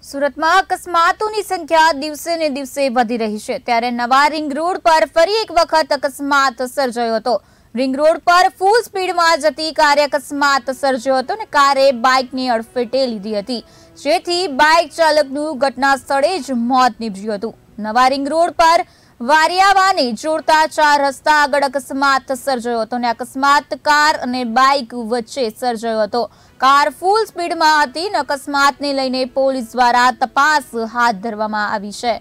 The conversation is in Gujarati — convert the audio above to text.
સુરતમાં અકસ્માતોની સંખ્યા દિવસે ને દિવસે વધી રહી છે ત્યારે નવા રિંગ રોડ પર ફરી એક વખત અકસ્માત સર્જાયો હતો રિંગ રોડ પર ફૂલ સ્પીડમાં જતી કારે અકસ્માત સર્જ્યો હતો અને કારે બાઇકની અડફેટે લીધી હતી જેથી બાઇક ચાલકનું ઘટના સ્થળે જ મોત નીપજ્યું હતું નવા રિંગ રોડ પર વારિયાવાની જોડતા ચાર રસ્તા આગળ અકસ્માત સર્જાયો હતો અને અકસ્માત કાર અને બાઇક વચ્ચે સર્જાયો હતો કાર ફૂલ સ્પીડમાં હતી અને અકસ્માતને લઈને પોલીસ દ્વારા તપાસ હાથ ધરવામાં આવી છે